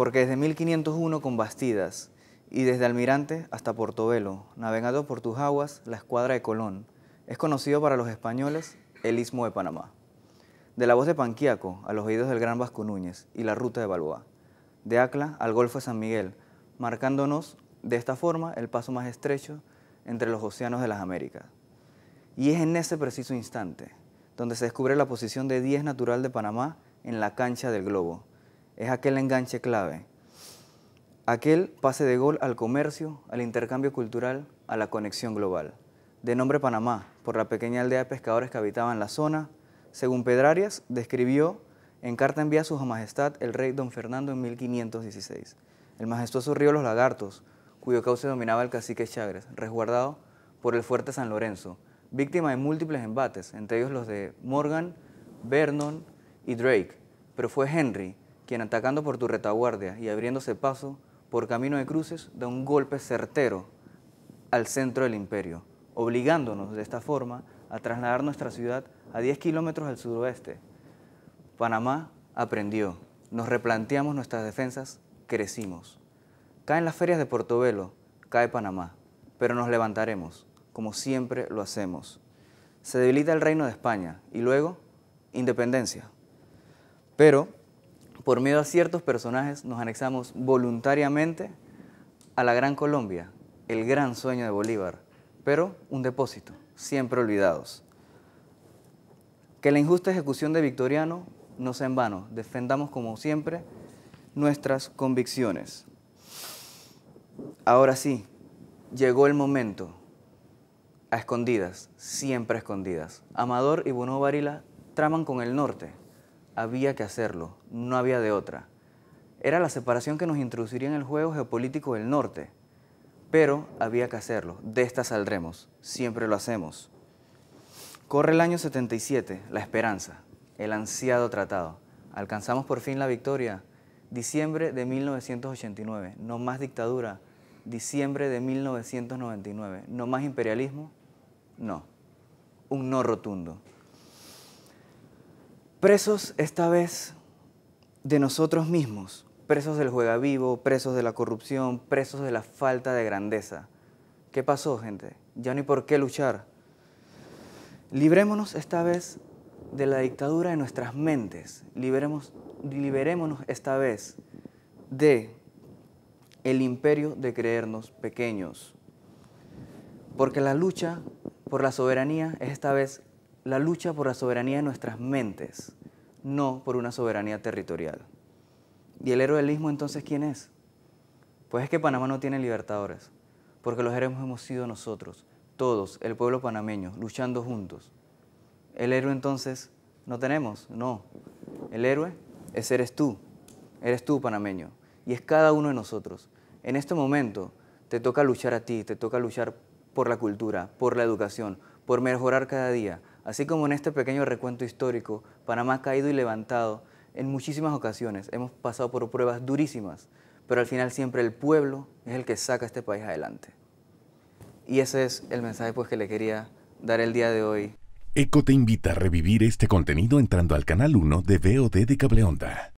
porque desde 1501 con Bastidas y desde Almirante hasta Portobelo, navegado por tus aguas, la escuadra de Colón, es conocido para los españoles el Istmo de Panamá. De la voz de Panquiaco a los oídos del Gran Vasco Núñez y la ruta de Balboa. De Acla al Golfo de San Miguel, marcándonos de esta forma el paso más estrecho entre los océanos de las Américas. Y es en ese preciso instante donde se descubre la posición de 10 natural de Panamá en la cancha del globo, es aquel enganche clave, aquel pase de gol al comercio, al intercambio cultural, a la conexión global. De nombre Panamá, por la pequeña aldea de pescadores que habitaban la zona, según Pedrarias, describió en carta enviada a su majestad el rey don Fernando en 1516, el majestuoso río Los Lagartos, cuyo cauce dominaba el cacique Chagres, resguardado por el fuerte San Lorenzo, víctima de múltiples embates, entre ellos los de Morgan, Vernon y Drake, pero fue Henry, quien atacando por tu retaguardia y abriéndose paso por camino de cruces da un golpe certero al centro del imperio, obligándonos de esta forma a trasladar nuestra ciudad a 10 kilómetros al suroeste. Panamá aprendió, nos replanteamos nuestras defensas, crecimos. Caen las ferias de Portobelo, cae Panamá, pero nos levantaremos, como siempre lo hacemos. Se debilita el reino de España y luego, independencia. Pero por miedo a ciertos personajes, nos anexamos voluntariamente a la Gran Colombia, el gran sueño de Bolívar, pero un depósito, siempre olvidados. Que la injusta ejecución de Victoriano no sea en vano, defendamos como siempre nuestras convicciones. Ahora sí, llegó el momento, a escondidas, siempre escondidas. Amador y Bono Varila traman con el norte, había que hacerlo, no había de otra. Era la separación que nos introduciría en el juego geopolítico del norte, pero había que hacerlo, de esta saldremos, siempre lo hacemos. Corre el año 77, la esperanza, el ansiado tratado. Alcanzamos por fin la victoria. Diciembre de 1989, no más dictadura. Diciembre de 1999, no más imperialismo. No, un no rotundo. Presos esta vez de nosotros mismos, presos del juega vivo, presos de la corrupción, presos de la falta de grandeza. ¿Qué pasó, gente? Ya no hay por qué luchar. Librémonos esta vez de la dictadura de nuestras mentes. Liberemos, liberémonos esta vez de el imperio de creernos pequeños. Porque la lucha por la soberanía es esta vez la lucha por la soberanía de nuestras mentes, no por una soberanía territorial. ¿Y el héroe entonces quién es? Pues es que Panamá no tiene libertadores, porque los héroes hemos sido nosotros, todos, el pueblo panameño, luchando juntos. El héroe entonces no tenemos, no. El héroe es eres tú, eres tú panameño, y es cada uno de nosotros. En este momento te toca luchar a ti, te toca luchar por la cultura, por la educación, por mejorar cada día, Así como en este pequeño recuento histórico, Panamá ha caído y levantado en muchísimas ocasiones. Hemos pasado por pruebas durísimas, pero al final siempre el pueblo es el que saca este país adelante. Y ese es el mensaje pues, que le quería dar el día de hoy. ECO te invita a revivir este contenido entrando al canal 1 de VOD de Cableonda.